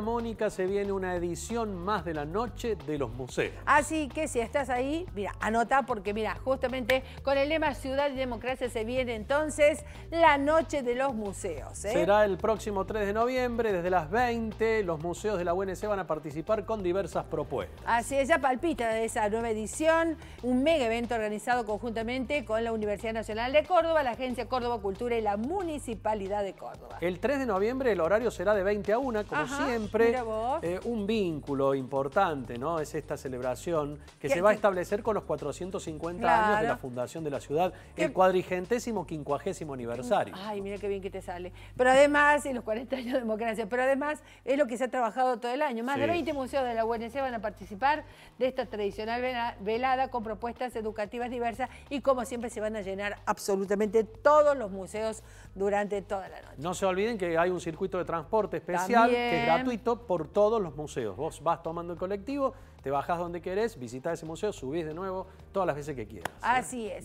Mónica, se viene una edición más de la noche de los museos. Así que si estás ahí, mira, anota porque mira, justamente con el lema Ciudad y Democracia se viene entonces la noche de los museos. ¿eh? Será el próximo 3 de noviembre, desde las 20, los museos de la UNC van a participar con diversas propuestas. Así es, ya palpita de esa nueva edición, un mega evento organizado conjuntamente con la Universidad Nacional de Córdoba, la Agencia Córdoba Cultura y la Municipalidad de Córdoba. El 3 de noviembre el horario será de 20 a 1, como siempre eh, un vínculo importante, ¿no? Es esta celebración que se va a establecer con los 450 años de la fundación de la ciudad, el cuadrigentésimo quincuagésimo aniversario. Ay, mira qué bien que te sale. Pero además, y los 40 años de democracia, pero además es lo que se ha trabajado todo el año. Más de 20 museos de la UNC van a participar de esta tradicional velada con propuestas educativas diversas y como siempre se van a llenar absolutamente todos los museos durante toda la noche. No se olviden que hay un circuito de transporte especial que es gratuito por todos los museos. Vos vas tomando el colectivo, te bajás donde querés, visitas ese museo, subís de nuevo todas las veces que quieras. ¿eh? Así es.